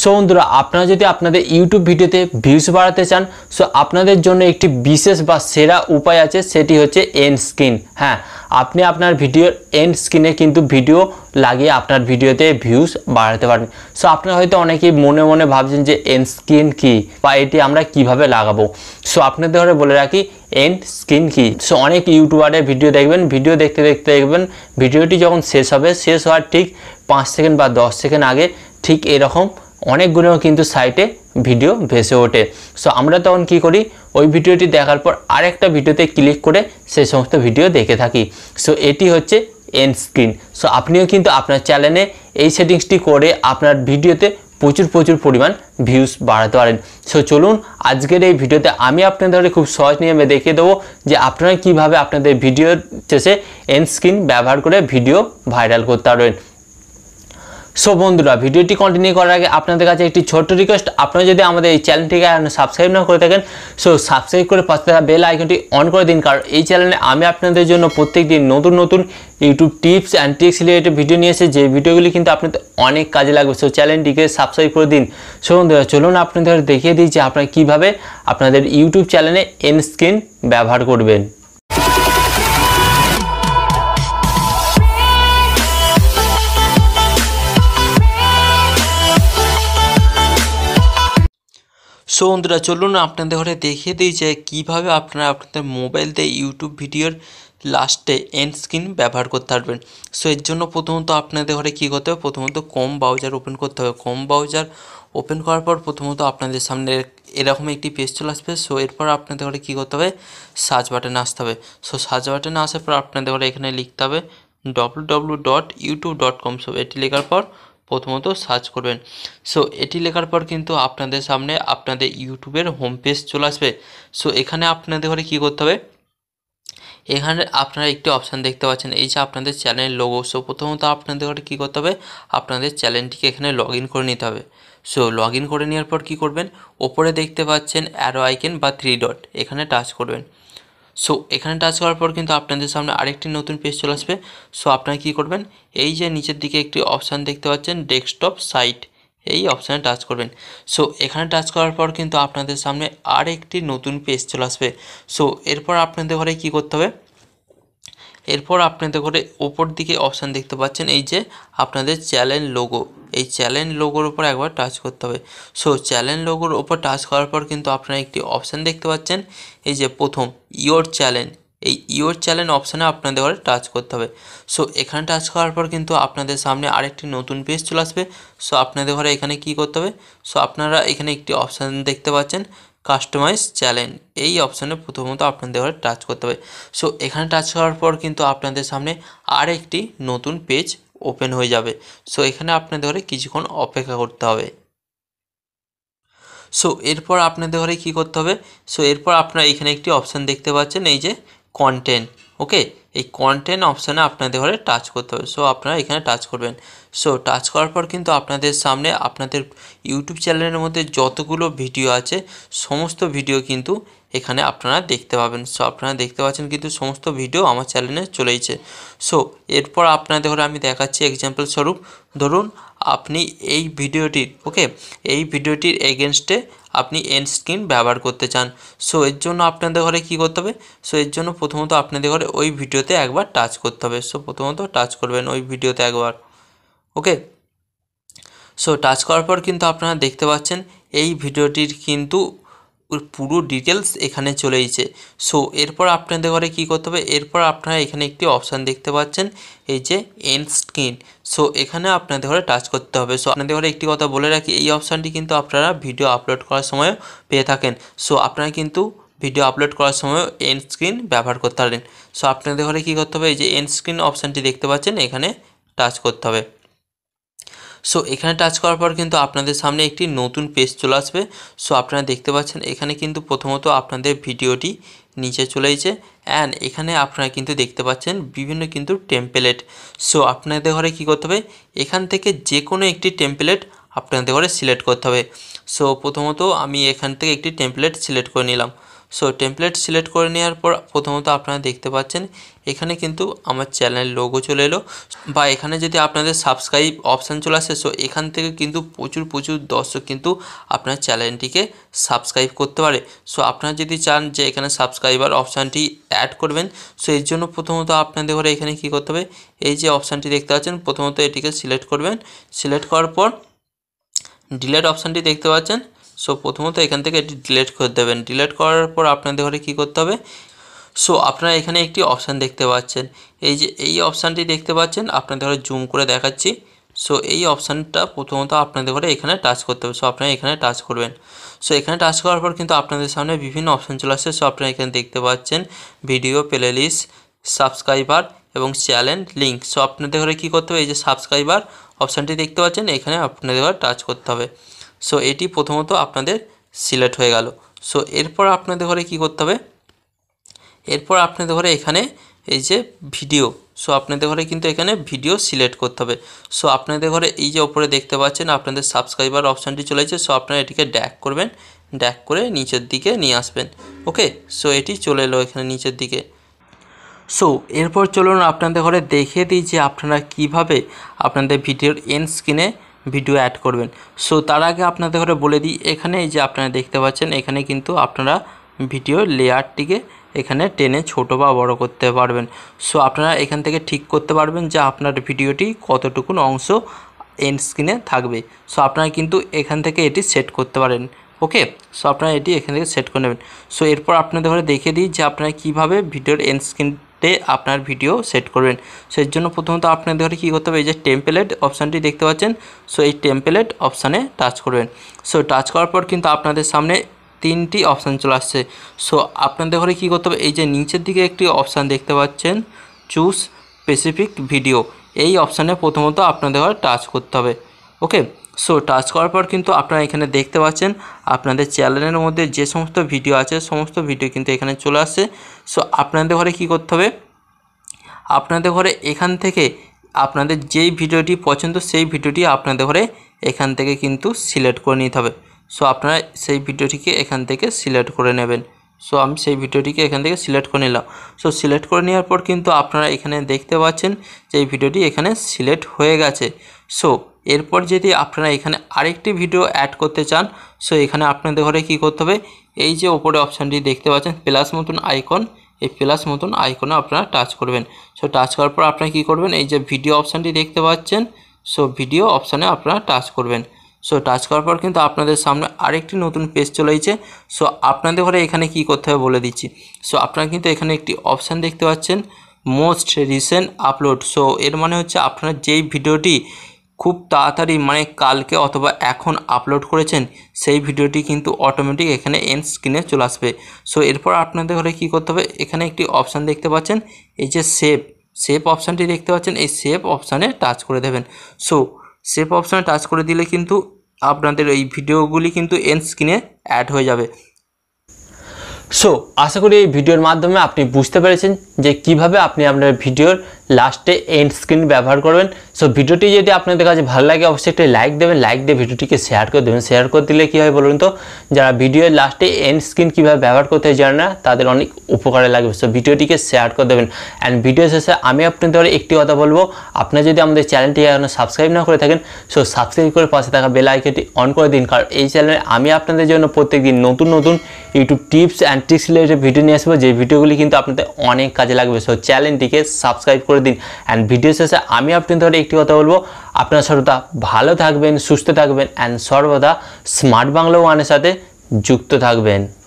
so বন্ধুরা আপনারা যদি আপনাদের ইউটিউব ভিডিওতে ভিউজ বাড়াতে চান সো আপনাদের জন্য একটি বিশেষ বা সেরা উপায় আছে সেটি হচ্ছে এন্ড স্ক্রিন হ্যাঁ আপনি আপনার ভিডিওর এন্ড স্ক্রিনে কিন্তু ভিডিও লাগিয়ে আপনার ভিডিওতে ভিউজ বাড়াতে পারবেন সো আপনারা হয়তো অনেকেই মনে মনে ভাবছেন যে এন্ড স্ক্রিন কি বা এটি আমরা কিভাবে লাগাবো সো আপনাদের ধরে বলে রাখি এন্ড স্ক্রিন কি সো অনেক ইউটিউবারের ভিডিও দেখবেন ভিডিও দেখতে দেখতে দেখবেন ভিডিওটি যখন শেষ হবে শেষ হওয়ার ঠিক পাঁচ সেকেন্ড বা দশ সেকেন্ড আগে ঠিক এরকম অনেকগুলো কিন্তু সাইটে ভিডিও ভেসে ওঠে সো আমরা তখন কি করি ওই ভিডিওটি দেখার পর আরেকটা ভিডিওতে ক্লিক করে সেই সমস্ত ভিডিও দেখে থাকি সো এটি হচ্ছে এন্ড স্ক্রিন সো আপনিও কিন্তু আপনার চ্যানেলে এই সেটিংসটি করে আপনার ভিডিওতে প্রচুর প্রচুর পরিমাণ ভিউস বাড়াতে পারেন সো চলুন আজকের এই ভিডিওতে আমি আপনাদের খুব সহজ নিয়মে দেখিয়ে দেবো যে আপনারা কিভাবে আপনাদের ভিডিওর শেষে এন্ড স্ক্রিন ব্যবহার করে ভিডিও ভাইরাল করতে পারবেন সো বন্ধুরা ভিডিওটি কন্টিনিউ করার আগে আপনাদের কাছে একটি ছোট্ট রিকোয়েস্ট আপনারা যদি আমাদের এই চ্যানেলটিকে সাবস্ক্রাইব না করে থাকেন সো সাবস্ক্রাইব করে পাশে থাকা বেল আইকনটি অন করে দিন কারণ এই চ্যানেলে আমি আপনাদের জন্য প্রত্যেক দিন নতুন নতুন YouTube tips and tricks related video নিয়ে এসে যে ভিডিওগুলি কিন্তু আপনাদের অনেক কাজে লাগবে সো চ্যানেলটিকে সাবস্ক্রাইব করে দিন সো বন্ধুরা চলুন আপনাদের দেখিয়ে দিই যে আপনারা কীভাবে আপনাদের ইউটিউব চ্যানেলে এন স্ক্রিন ব্যবহার করবেন সো বন্ধুরা চলুন আপনাদের ঘরে দেখিয়ে দিই যে কীভাবে আপনারা আপনাদের মোবাইলতে ইউটিউব ভিডিওর লাস্টে এন্ড স্ক্রিন ব্যবহার করতে পারবেন সো এর জন্য প্রথমত আপনাদের ঘরে কী করতে হবে প্রথমত কম ব্রাউজার ওপেন করতে হবে কম ব্রাউজার ওপেন করার পর প্রথমত আপনাদের সামনে এরকম একটি পেজ চলে আসবে সো এরপর আপনাদের ঘরে কী করতে হবে সার্চ বাটনে আসতে হবে সো সার্চ বাটনে আসার পর আপনাদের ঘরে এখানে লিখতে হবে W W dot YouTube dot com so এটি লেখার পর প্রথমত সার্চ করবেন সো এটি লেখার পর কিন্তু আপনাদের সামনে আপনাদের ইউটিউবের হোম পেজ চলে আসবে সো এখানে আপনাদের ঘরে কী করতে হবে এখানে আপনারা একটি অপশান দেখতে পাচ্ছেন এই যে আপনাদের চ্যানেল লোগো সো প্রথমত আপনাদের ঘরে কী করতে হবে আপনাদের চ্যানেলটিকে এখানে লগ করে নিতে হবে সো লগ করে নেওয়ার পর কি করবেন ওপরে দেখতে পাচ্ছেন অ্যারো আইকেন বা থ্রি ডট এখানে টাচ করবেন সো এখানে টাচ করার পর কিন্তু আপনাদের সামনে আরেকটি নতুন পেজ চলে আসবে সো আপনারা কী করবেন এই যে নিচের দিকে একটি অপশান দেখতে পাচ্ছেন ডেস্কটপ সাইট এই অপশানে টাচ করবেন সো এখানে টাচ করার পর কিন্তু আপনাদের সামনে আরেকটি নতুন পেজ চলে আসবে সো এরপর আপনাদের ঘরে কী করতে হবে এরপর আপনাদের করে ওপর দিকে অপশান দেখতে পাচ্ছেন এই যে আপনাদের চ্যানেল লোগো এই চ্যানেল লোগোর উপর একবার টাচ করতে হবে সো চ্যানেল লোগোর উপর টাচ করার পর কিন্তু আপনারা একটি অপশান দেখতে পাচ্ছেন এই যে প্রথম ইয়োর চ্যানেল এই ইয়োর চ্যানেল অপশানে আপনাদের ঘরে টাচ করতে হবে সো এখানে টাচ করার পর কিন্তু আপনাদের সামনে আরেকটি নতুন পেজ চলে আসবে সো আপনাদের ঘরে এখানে কি করতে হবে সো আপনারা এখানে একটি অপশান দেখতে পাচ্ছেন কাস্টমাইজ চ্যালেঞ্জ এই অপশানে প্রথমত আপনাদের ঘরে টাচ করতে হবে সো এখানে টাচ করার পর কিন্তু আপনাদের সামনে আরেকটি নতুন পেজ ওপেন হয়ে যাবে সো এখানে আপনাদের ঘরে কিছুক্ষণ অপেক্ষা করতে হবে সো এরপর আপনাদের ঘরে কি করতে হবে সো এরপর আপনারা এখানে একটি অপশান দেখতে পাচ্ছেন এই যে কন্টেন্ট ওকে এই কন্টেন্ট অপশানে আপনাদের ঘরে টাচ করতে হবে সো আপনারা এখানে টাচ করবেন সো টাচ করার পর কিন্তু আপনাদের সামনে আপনাদের ইউটিউব চ্যানেলের মধ্যে যতগুলো ভিডিও আছে সমস্ত ভিডিও কিন্তু এখানে আপনারা দেখতে পাবেন সো আপনারা দেখতে পাচ্ছেন কিন্তু সমস্ত ভিডিও আমার চ্যানেলে চলেইছে সো এরপর আপনাদের ঘরে আমি দেখাচ্ছি এক্সাম্পল স্বরূপ ধরুন আপনি এই ভিডিওটির ওকে এই ভিডিওটির এগেনস্টে আপনি এন্ড স্ক্রিন ব্যবহার করতে চান সো এর জন্য আপনাদের ঘরে কি করতে হবে সো এর জন্য প্রথমত আপনাদের ঘরে ওই ভিডিওতে একবার টাচ করতে হবে সো প্রথমত টাচ করবেন ওই ভিডিওতে একবার ওকে সো টাচ করার পর কিন্তু আপনারা দেখতে পাচ্ছেন এই ভিডিওটির কিন্তু পুরো ডিটেলস এখানে চলে এসেছে সো এরপর আপনাদের ঘরে কি করতে হবে এরপর আপনারা এখানে একটি অপশান দেখতে পাচ্ছেন এই যে এন্ড স্ক্রিন সো এখানে আপনাদের ঘরে টাচ করতে হবে সো আপনাদের ঘরে একটি কথা বলে রাখি এই অপশানটি কিন্তু আপনারা ভিডিও আপলোড করার সময়ও পেয়ে থাকেন সো আপনারা কিন্তু ভিডিও আপলোড করার সময় এন্ড স্ক্রিন ব্যবহার করতে পারেন সো আপনাদের ঘরে কী করতে হবে এই যে এন্ড স্ক্রিন অপশানটি দেখতে পাচ্ছেন এখানে টাচ করতে হবে সো এখানে টাচ করার পর কিন্তু আপনাদের সামনে একটি নতুন পেজ চলে আসবে সো আপনারা দেখতে পাচ্ছেন এখানে কিন্তু প্রথমত আপনাদের ভিডিওটি নিচে চলে এসেছে অ্যান্ড এখানে আপনারা কিন্তু দেখতে পাচ্ছেন বিভিন্ন কিন্তু টেম্পলেট সো আপনাদের ঘরে কী করতে হবে এখান থেকে যে কোনো একটি টেম্পলেট আপনাদের ঘরে সিলেক্ট করতে হবে সো প্রথমত আমি এখান থেকে একটি টেমপ্লেট সিলেক্ট করে নিলাম সো টেমপ্লেট সিলেক্ট করে নেওয়ার পর প্রথমত আপনারা দেখতে পাচ্ছেন এখানে কিন্তু আমার চ্যানেল লোগো চলে এলো বা এখানে যদি আপনাদের সাবস্ক্রাইব অপশান চলে আসে সো এখান থেকে কিন্তু প্রচুর প্রচুর দর্শক কিন্তু আপনার চ্যানেলটিকে সাবস্ক্রাইব করতে পারে সো আপনারা যদি চান যে এখানে সাবস্ক্রাইবার অপশানটি অ্যাড করবেন সো এর জন্য প্রথমত আপনাদের ঘরে এখানে কি করতে হবে এই যে অপশানটি দেখতে পাচ্ছেন প্রথমত এটিকে সিলেক্ট করবেন সিলেক্ট করার পর ডিলেট অপশানটি দেখতে পাচ্ছেন সো প্রথমত এখান থেকে এটি ডিলেট করে দেবেন ডিলেট করার পর আপনাদের ঘরে কী করতে হবে সো আপনারা এখানে একটি অপশান দেখতে পাচ্ছেন এই যে এই অপশানটি দেখতে পাচ্ছেন আপনাদের ঘরে জুম করে দেখাচ্ছি সো এই অপশানটা প্রথমত আপনাদের ঘরে এখানে টাচ করতে হবে সো আপনারা এখানে টাচ করবেন সো এখানে টাচ করার পর কিন্তু আপনাদের সামনে বিভিন্ন অপশান চলে আসছে সো আপনারা এখানে দেখতে পাচ্ছেন ভিডিও প্লেলিস্ট সাবস্ক্রাইবার এবং চ্যানেল লিঙ্ক সো আপনাদের ঘরে কী করতে হবে এই যে সাবস্ক্রাইবার অপশানটি দেখতে পাচ্ছেন এখানে আপনাদের ঘরে টাচ করতে হবে সো এটি প্রথমত আপনাদের সিলেক্ট হয়ে গেল সো এরপর আপনাদের ঘরে কি করতে হবে এরপর আপনাদের ঘরে এখানে এই যে ভিডিও সো আপনাদের ঘরে কিন্তু এখানে ভিডিও সিলেক্ট করতে হবে সো আপনাদের ঘরে এই যে ওপরে দেখতে পাচ্ছেন আপনাদের সাবস্ক্রাইবার অপশানটি চলেছে সো আপনারা এটিকে ড্যাক করবেন ড্যাক করে নিচের দিকে নিয়ে আসবেন ওকে সো এটি চলে এলো এখানে নিচের দিকে সো এরপর চলুন আপনাদের ঘরে দেখে দিই যে আপনারা কিভাবে আপনাদের ভিডিওর এন্ড স্ক্রিনে ভিডিও অ্যাড করবেন সো তার আগে আপনাদের ঘরে বলে দিই এখানে যে আপনারা দেখতে পাচ্ছেন এখানে কিন্তু আপনারা ভিডিও লেয়ারটিকে এখানে টেনে ছোট বা বড় করতে পারবেন সো আপনারা এখান থেকে ঠিক করতে পারবেন যে আপনার ভিডিওটি কতটুকুন অংশ এন্ড স্ক্রিনে থাকবে সো আপনারা কিন্তু এখান থেকে এটি সেট করতে পারেন ওকে সো আপনারা এটি এখান থেকে সেট করে নেবেন সো এরপর আপনাদের ঘরে দেখে দিই যে আপনারা কীভাবে ভিডিওর এন্ড স্ক্রিন তে আপনার ভিডিও সেট করবেন সেই জন্য প্রথমত আপনাদের কী করতে হবে এই যে টেম্পলেট অপশানটি দেখতে পাচ্ছেন সো এই টেম্পলেট অপশানে টাচ করবেন সো টাচ করার পর কিন্তু আপনাদের সামনে তিনটি অপশান চলে আসছে সো আপনাদের ঘরে কী করতে হবে এই যে নিচের দিকে একটি অপশান দেখতে পাচ্ছেন চুজ স্পেসিফিক ভিডিও এই অপশানে প্রথমত আপনাদের ঘরে টাচ করতে হবে ওকে সো টাচ করার পর কিন্তু আপনারা এখানে দেখতে পাচ্ছেন আপনাদের চ্যানেলের মধ্যে যে সমস্ত ভিডিও আছে সমস্ত ভিডিও কিন্তু এখানে চলে আসছে সো আপনাদের ঘরে কি করতে হবে আপনাদের ঘরে এখান থেকে আপনাদের যেই ভিডিওটি পছন্দ সেই ভিডিওটি আপনাদের ঘরে এখান থেকে কিন্তু সিলেক্ট করে নিতে হবে সো আপনারা সেই ভিডিওটিকে এখান থেকে সিলেক্ট করে নেবেন সো আমি সেই ভিডিওটিকে এখান থেকে সিলেক্ট করে নিলাম সো সিলেক্ট করে নেওয়ার পর কিন্তু আপনারা এখানে দেখতে পাচ্ছেন যে এই ভিডিওটি এখানে সিলেক্ট হয়ে গেছে সো এরপর যদি আপনারা এখানে আরেকটি ভিডিও অ্যাড করতে চান সো এখানে আপনাদের ঘরে কি করতে হবে এই যে ওপরে অপশানটি দেখতে পাচ্ছেন প্লাস মতন আইকন এই প্লাস মতন আইকনে আপনারা টাচ করবেন সো টাচ করার পর আপনারা কী করবেন এই যে ভিডিও অপশানটি দেখতে পাচ্ছেন সো ভিডিও অপশানে আপনারা টাচ করবেন সো টাচ করার পর কিন্তু আপনাদের সামনে আরেকটি নতুন পেজ চলেছে সো আপনাদের ঘরে এখানে কি করতে হবে বলে দিচ্ছি সো আপনারা কিন্তু এখানে একটি অপশান দেখতে পাচ্ছেন মোস্ট রিসেন্ট আপলোড সো এর মানে হচ্ছে আপনার যেই ভিডিওটি খুব তাড়াতাড়ি মানে কালকে অথবা এখন আপলোড করেছেন সেই ভিডিওটি কিন্তু অটোমেটিক এখানে এন্ড স্ক্রিনে চলে আসবে সো এরপর আপনাদের হলে কী করতে হবে এখানে একটি অপশান দেখতে পাচ্ছেন এই যে সেভ সেভ অপশানটি দেখতে পাচ্ছেন এই সেভ অপশানে টাচ করে দেবেন সো সেভ অপশানে টাচ করে দিলে কিন্তু আপনাদের এই ভিডিওগুলি কিন্তু এন্ড স্ক্রিনে অ্যাড হয়ে যাবে সো আশা করি এই ভিডিওর মাধ্যমে আপনি বুঝতে পেরেছেন যে কিভাবে আপনি আপনার ভিডিওর লাস্টে এন্ড স্ক্রিন ব্যবহার করবেন সো ভিডিওটি যদি আপনাদের কাছে ভালো লাগে অবশ্যই একটি লাইক দেবেন লাইক দিয়ে ভিডিওটিকে শেয়ার করে দেবেন শেয়ার করে দিলে কী হয় বলুন তো যারা ভিডিওর লাস্টে এন্ড স্ক্রিন কীভাবে ব্যবহার করতে জানে না তাদের অনেক উপকারে লাগবে সো ভিডিওটিকে শেয়ার করে দেবেন অ্যান্ড ভিডিও শেষে আমি আপনাদের একটি কথা বলবো আপনারা যদি আমাদের চ্যানেলটি এখনো সাবস্ক্রাইব না করে থাকেন সো সাবস্ক্রাইব করে পাশে থাকা বেল আইকনটি অন করে দিন কারণ এই চ্যানেলে আমি আপনাদের জন্য প্রত্যেক দিন নতুন নতুন YouTube tips and tricks related video নিয়ে আসবো যে ভিডিওগুলি কিন্তু আপনাদের অনেক কাজে লাগবে সো চ্যানেলটিকে সাবস্ক্রাইব করে দিন অ্যান্ড ভিডিও শেষে আমি ধরে একটি কথা বলবো আপনারা সর্বদা ভালো থাকবেন সুস্থ থাকবেন অ্যান্ড সর্বদা স্মার্ট বাংলা ওয়ানের সাথে যুক্ত থাকবেন